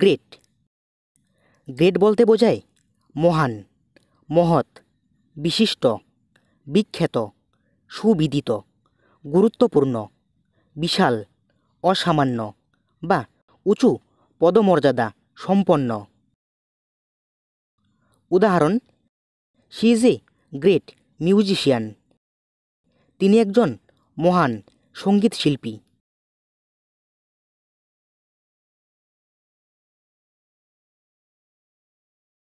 great great বলতে বোঝায় মহান মহৎ বিশিষ্ট বিখ্যাত সুবিদিত গুরুত্বপূর্ণ বিশাল অসামান্য বা উঁচু পদমর্যাদা সম্পন্ন উদাহরণ she is a great musician তিনি একজন মহান সঙ্গীত শিল্পী